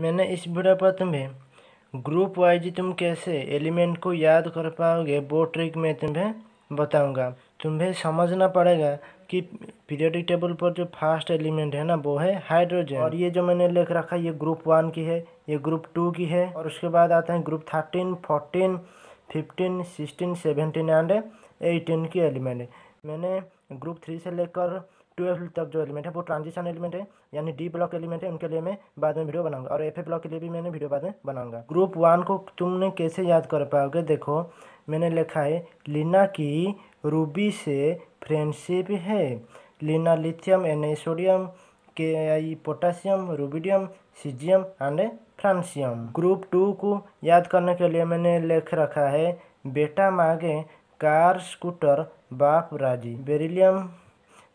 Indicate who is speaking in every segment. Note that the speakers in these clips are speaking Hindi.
Speaker 1: मैंने इस वीडियो पर में ग्रुप वाइज तुम कैसे एलिमेंट को याद कर पाओगे वो ट्रिक मैं तुम्हें बताऊंगा तुम्हें समझना पड़ेगा कि पीरियडिक टेबल पर जो फर्स्ट एलिमेंट है ना वो है हाइड्रोजन और ये जो मैंने लिख रखा है ये ग्रुप वन की है ये ग्रुप टू की है और उसके बाद आते हैं group thirteen fourteen fifteen sixteen seventeen and eighteen की एलिमेंट मैंने ग्रुप थ्री से लेकर ट्वेल्व तक जो एलिमेंट है वो ट्रांजिशन एलिमेंट है यानी डी ब्लॉक एलिमेंट है उनके लिए मैं बाद में वीडियो बनाऊंगा और एफ ए ब्लॉक के लिए भी मैंने वीडियो बाद में बनाऊंगा ग्रुप वन को तुमने कैसे याद कर पाओगे देखो मैंने लिखा है लीना की रूबी से फ्रेंडशिप है लीना लिथियम एन सोडियम के आई potassium rubidium caesium and francium group two को याद करने के लिए मैंने लिख रखा है बेटा मागे कार स्कूटर बाप राजी beryllium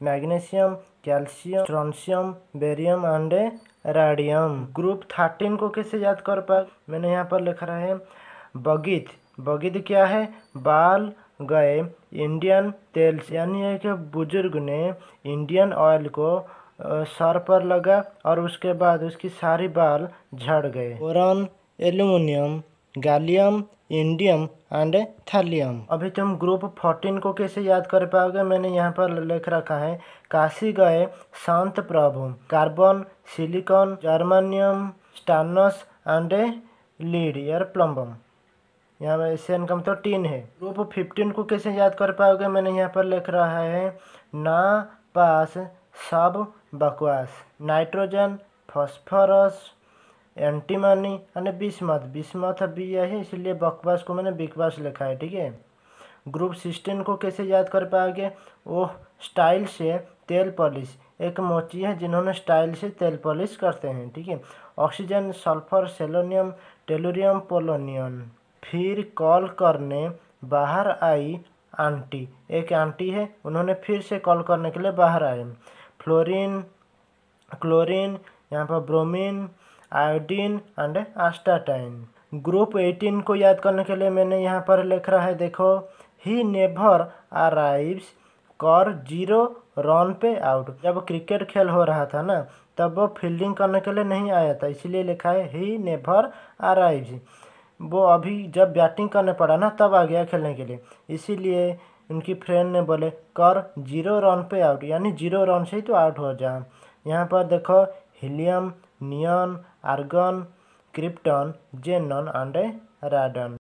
Speaker 1: magnesium calcium strontium barium and radium group thirteen को कैसे याद कर पा मैंने यहाँ पर लिख रहा है बगीत बगीत क्या है बाल गए इंडियन तेल्स यानी है कि बुजुर्ग ने इंडियन ऑयल को सर पर लगा और उसके बाद उसकी सारी बाल झड़ गए boron aluminium gallium indium and thallium अभी तुम ग्रुप फोर्टीन को कैसे याद कर पाओगे मैंने यहाँ पर लिख रखा है काशी गए शांत प्रभु carbon silicon germanium stannous and lead यार प्लम्बम यहाँ पर एशियन इनकम तो टीन है ग्रुप फिफ्टीन को कैसे याद कर पाओगे मैंने यहाँ पर लिख रहा है ना पास सब बकवास नाइट्रोजन फॉस्फोरस एंटी मानी यानी बिस्मत बिस्मत बी है इसलिए बकवास को मैंने बिकवास लिखा है ठीक है ग्रुप सिस्टम को कैसे याद कर पाएंगे वो स्टाइल से तेल पॉलिश एक मोची है जिन्होंने स्टाइल से तेल पॉलिश करते हैं ठीक है oxygen sulphur selenium tellurium polonium फिर कॉल करने बाहर आई आंटी एक आंटी है उन्होंने फिर से कॉल करने के लिए बाहर आए फ्लोरिन क्लोरिन यहाँ पर bromine iodine and astatine group eighteen को याद करने के लिए मैंने यहाँ पर लिख रहा है देखो ही नेभर अराइव्स कर जीरो रन पे आउट जब क्रिकेट खेल हो रहा था ना तब वो फील्डिंग करने के लिए नहीं आया था इसलिए लिखा है ही नेभर अराइव्स वो अभी जब बैटिंग करने पड़ा ना तब आ गया खेलने के लिए इसीलिए उनकी फ्रेंड ने बोले कर जीरो रन पे आउट यानी जीरो रन से ही तो आउट हो जाए यहाँ पर देखो helium neon argon krypton xenon and radon